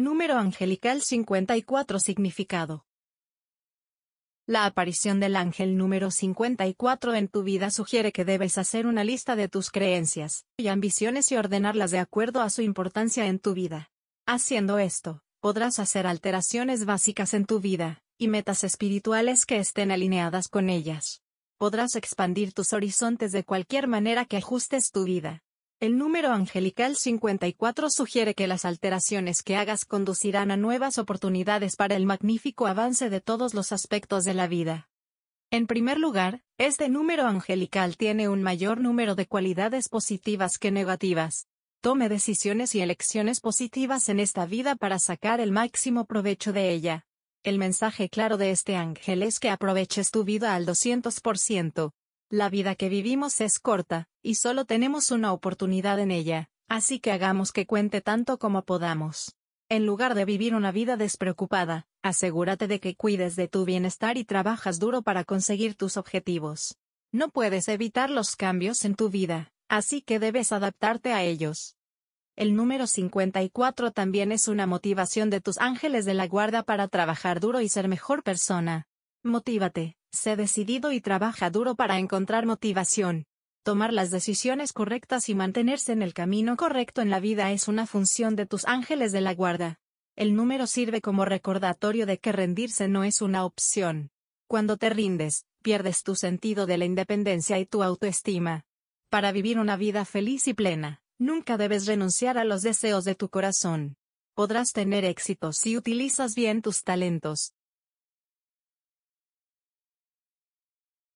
Número angelical 54 Significado La aparición del ángel número 54 en tu vida sugiere que debes hacer una lista de tus creencias y ambiciones y ordenarlas de acuerdo a su importancia en tu vida. Haciendo esto, podrás hacer alteraciones básicas en tu vida y metas espirituales que estén alineadas con ellas. Podrás expandir tus horizontes de cualquier manera que ajustes tu vida el número angelical 54 sugiere que las alteraciones que hagas conducirán a nuevas oportunidades para el magnífico avance de todos los aspectos de la vida. En primer lugar, este número angelical tiene un mayor número de cualidades positivas que negativas. Tome decisiones y elecciones positivas en esta vida para sacar el máximo provecho de ella. El mensaje claro de este ángel es que aproveches tu vida al 200%. La vida que vivimos es corta, y solo tenemos una oportunidad en ella, así que hagamos que cuente tanto como podamos. En lugar de vivir una vida despreocupada, asegúrate de que cuides de tu bienestar y trabajas duro para conseguir tus objetivos. No puedes evitar los cambios en tu vida, así que debes adaptarte a ellos. El número 54 también es una motivación de tus ángeles de la guarda para trabajar duro y ser mejor persona. Motívate, Sé decidido y trabaja duro para encontrar motivación. Tomar las decisiones correctas y mantenerse en el camino correcto en la vida es una función de tus ángeles de la guarda. El número sirve como recordatorio de que rendirse no es una opción. Cuando te rindes, pierdes tu sentido de la independencia y tu autoestima. Para vivir una vida feliz y plena, nunca debes renunciar a los deseos de tu corazón. Podrás tener éxito si utilizas bien tus talentos,